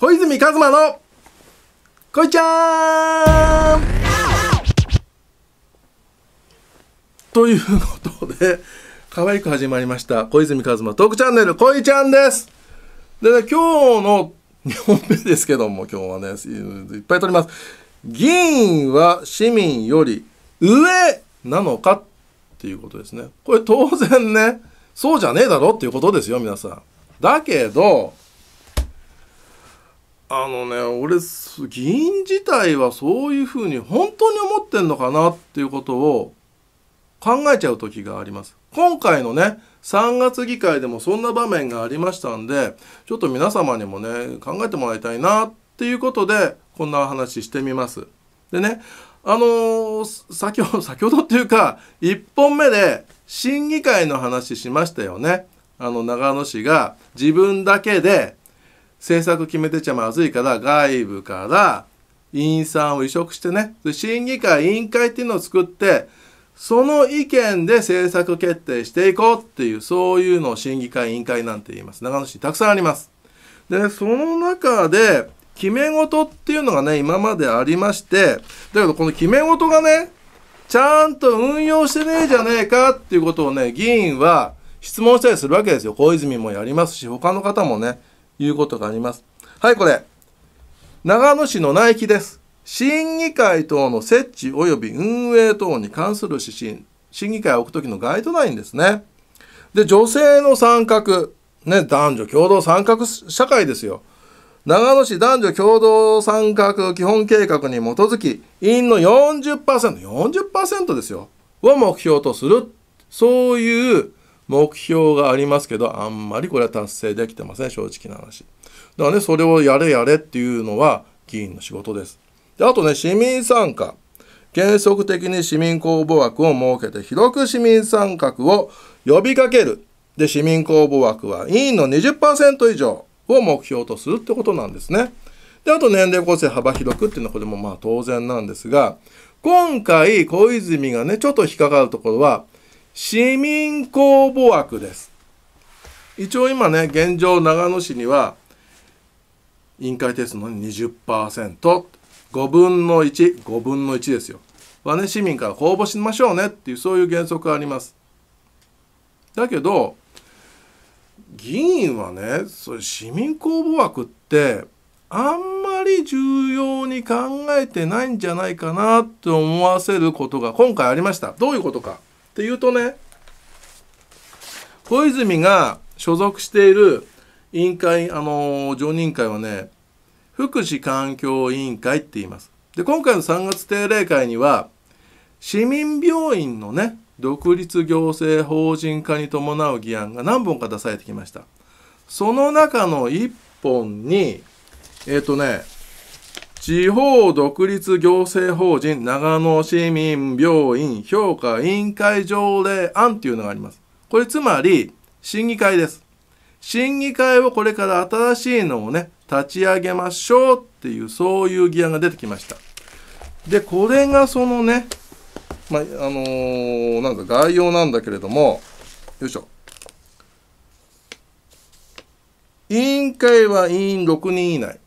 小泉一馬の、こいちゃーんということで、可愛く始まりました、小泉一馬トークチャンネル、こいちゃんですで、ね、今日の2本目ですけども、今日はね、いっぱい撮ります。議員は市民より上なのかっていうことですね。これ当然ね、そうじゃねえだろっていうことですよ、皆さん。だけど、あのね俺議員自体はそういうふうに本当に思ってんのかなっていうことを考えちゃう時があります。今回のね3月議会でもそんな場面がありましたんでちょっと皆様にもね考えてもらいたいなっていうことでこんな話してみます。でねあのー、先ほど 先ほどっていうか1本目で審議会の話しましたよね。あの長野市が自分だけで政策決めてちゃまずいから外部から委員さんを移植してね審議会委員会っていうのを作ってその意見で政策決定していこうっていうそういうのを審議会委員会なんて言います長野市たくさんありますで、ね、その中で決め事っていうのがね今までありましてだけどこの決め事がねちゃんと運用してねえじゃねえかっていうことをね議員は質問したりするわけですよ小泉もやりますし他の方もねいうことがあります。はい、これ。長野市の内規です。審議会等の設置及び運営等に関する指針、審議会を置くときのガイドラインですね。で、女性の参画、ね、男女共同参画社会ですよ。長野市男女共同参画基本計画に基づき、委員の40%、40%ですよ、を目標とする。そういう目標がありますけど、あんまりこれは達成できてません、正直な話。だからね、それをやれやれっていうのは議員の仕事です。であとね、市民参加。原則的に市民公募枠を設けて、広く市民参画を呼びかける。で、市民公募枠は委員の20%以上を目標とするってことなんですね。で、あと年齢構成幅広くっていうのはこれもまあ当然なんですが、今回小泉がね、ちょっと引っかかるところは、市民公募枠です一応今ね現状長野市には委員会数の 20%5 分の15分の1ですよはね市民から公募しましょうねっていうそういう原則がありますだけど議員はねそれ市民公募枠ってあんまり重要に考えてないんじゃないかなって思わせることが今回ありましたどういうことかっていうとね小泉が所属している委員会あの常任会はね福祉環境委員会って言います。で今回の3月定例会には市民病院のね独立行政法人化に伴う議案が何本か出されてきました。その中の1本にえっ、ー、とね地方独立行政法人長野市民病院評価委員会条例案っていうのがあります。これつまり、審議会です。審議会をこれから新しいのをね、立ち上げましょうっていう、そういう議案が出てきました。で、これがそのね、まあ、あのー、なんか概要なんだけれども、よいしょ。委員会は委員6人以内。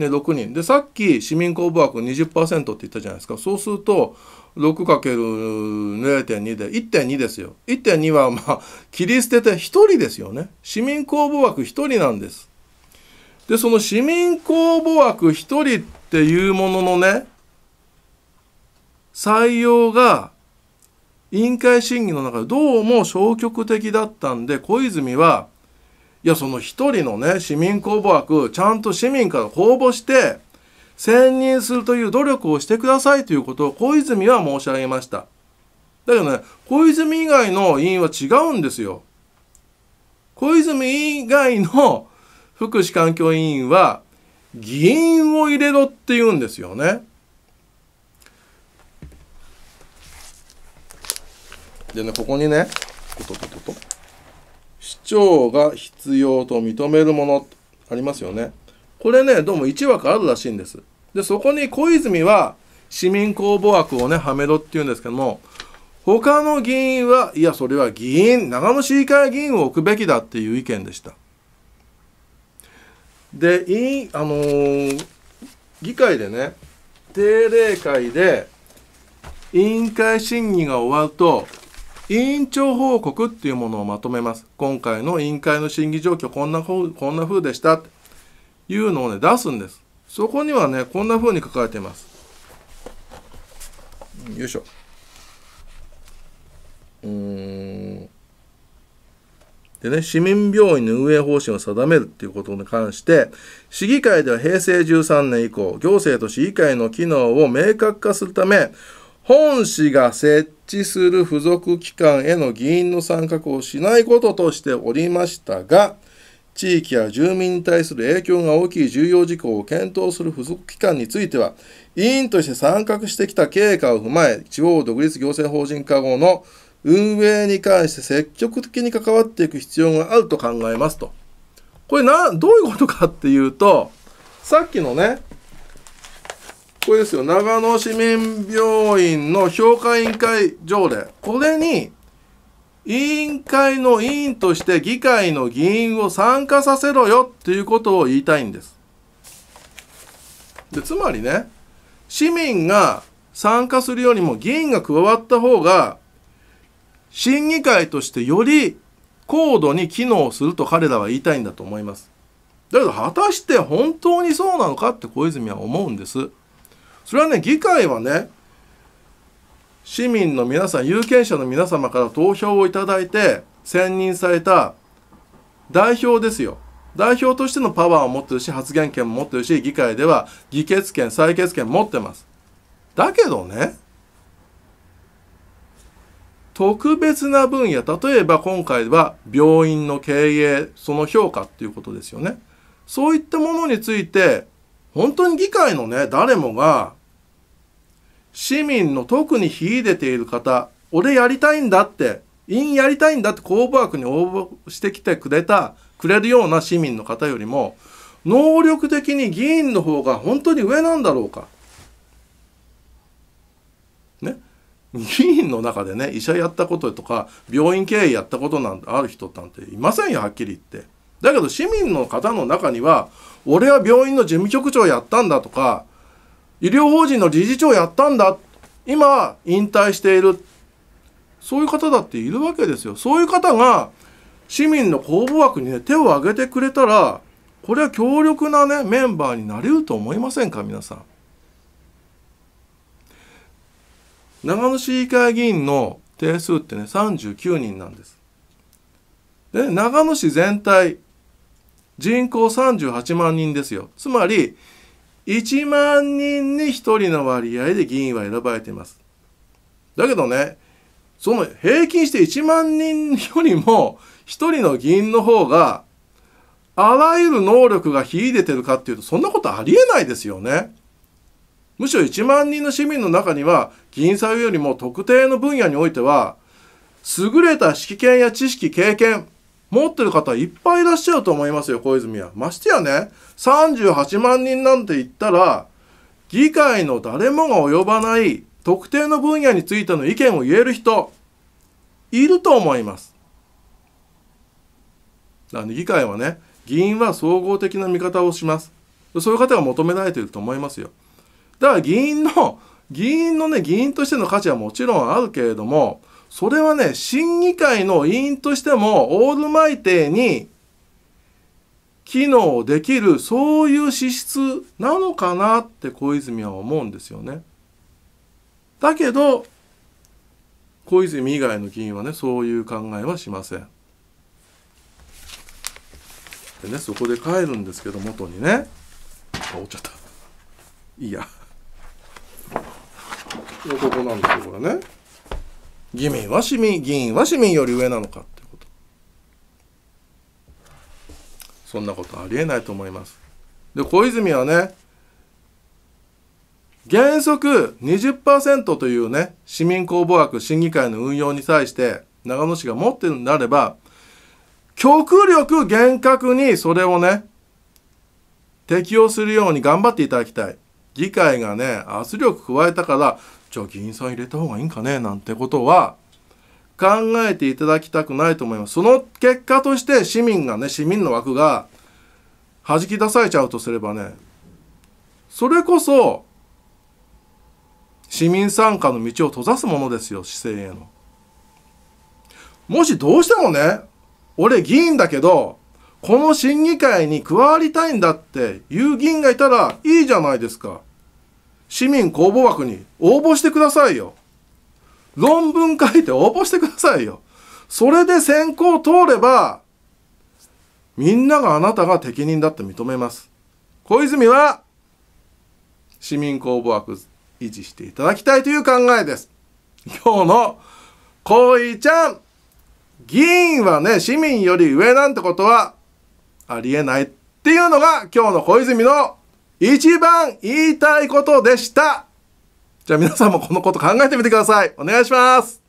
で6人でさっき市民公募枠20%って言ったじゃないですかそうすると 6×0.2 で1.2ですよ1.2はまあ切り捨てて1人ですよね市民公募枠1人なんですでその市民公募枠1人っていうもののね採用が委員会審議の中でどうも消極的だったんで小泉はいやその一人のね市民公募枠ちゃんと市民から公募して選任するという努力をしてくださいということを小泉は申し上げましただけどね小泉以外の委員は違うんですよ小泉以外の 福祉環境委員は議員を入れろって言うんですよねでねここにねととととと長が必要と認めるものありますよね。これね、どうも1話からあるらしいんです。で、そこに小泉は市民公募枠をね、はめろって言うんですけども、他の議員は、いや、それは議員、長野市議会議員を置くべきだっていう意見でした。で、委員、あのー、議会でね、定例会で委員会審議が終わると、委員長報告っていうものをまとめます。今回の委員会の審議状況こんなこんな風でしたっていうのをね出すんです。そこにはねこんな風に書かれています。よいしょ。うーんでね、市民病院の運営方針を定めるっていうことに関して、市議会では平成13年以降、行政と市議会の機能を明確化するため、本市が設置する付属機関への議員の参画をしないこととしておりましたが、地域や住民に対する影響が大きい重要事項を検討する付属機関については、委員として参画してきた経過を踏まえ、地方独立行政法人化後の運営に関して積極的に関わっていく必要があると考えますと。これな、どういうことかっていうと、さっきのね、これですよ長野市民病院の評価委員会条例これに委員会の委員として議会の議員を参加させろよっていうことを言いたいんですでつまりね市民が参加するよりも議員が加わった方が審議会としてより高度に機能すると彼らは言いたいんだと思いますだけど果たして本当にそうなのかって小泉は思うんですそれはね議会はね市民の皆さん有権者の皆様から投票をいただいて選任された代表ですよ代表としてのパワーを持ってるし発言権も持ってるし議会では議決権採決権持ってますだけどね特別な分野例えば今回は病院の経営その評価っていうことですよねそういったものについて本当に議会のね、誰もが、市民の特に秀でている方、俺やりたいんだって、院やりたいんだって公募枠に応募してきてくれた、くれるような市民の方よりも、能力的に議員の方が本当に上なんだろうか。ね。議員の中でね、医者やったこととか、病院経営やったことなんてある人なんていませんよ、はっきり言って。だけど市民の方の中には俺は病院の事務局長やったんだとか医療法人の理事長やったんだ今引退しているそういう方だっているわけですよそういう方が市民の公募枠にね手を挙げてくれたらこれは強力なねメンバーになれると思いませんか皆さん。長野市議会議員の定数ってね39人なんです。で長野市全体人口38万人ですよ。つまり、1万人に1人の割合で議員は選ばれています。だけどね、その平均して1万人よりも1人の議員の方が、あらゆる能力が秀でてるかっていうと、そんなことありえないですよね。むしろ1万人の市民の中には、議員採用よりも特定の分野においては、優れた指揮権や知識、経験、持ってる方いっぱいいらっしゃると思いますよ、小泉は。ましてやね、38万人なんて言ったら、議会の誰もが及ばない特定の分野についての意見を言える人、いると思います。なんで議会はね、議員は総合的な見方をします。そういう方が求められていると思いますよ。だから議員の、議員のね、議員としての価値はもちろんあるけれども、それはね、審議会の委員としても、オールマイティに機能できる、そういう資質なのかなって小泉は思うんですよね。だけど、小泉以外の議員はね、そういう考えはしません。でね、そこで帰るんですけど、元にね、あ、落っちゃった。いいや。ここなんですよ、これね。議民は市民議員は市民より上なのかってことそんなことありえないと思いますで小泉はね原則20%というね市民公募枠審議会の運用に際して長野市が持ってるなれば極力厳格にそれをね適用するように頑張っていただきたい議会がね圧力加えたからじゃあ議員さん入れた方がいいんかねなんてことは考えていただきたくないと思います。その結果として市民がね市民の枠が弾き出されちゃうとすればねそれこそ市民参加の道を閉ざすものですよ市政への。もしどうしてもね俺議員だけどこの審議会に加わりたいんだっていう議員がいたらいいじゃないですか。市民公募枠に応募してくださいよ。論文書いて応募してくださいよ。それで選考通れば、みんながあなたが適任だって認めます。小泉は、市民公募枠維持していただきたいという考えです。今日の、小井ちゃん、議員はね、市民より上なんてことは、ありえないっていうのが今日の小泉の一番言いたいことでした。じゃあ皆さんもこのこと考えてみてください。お願いします。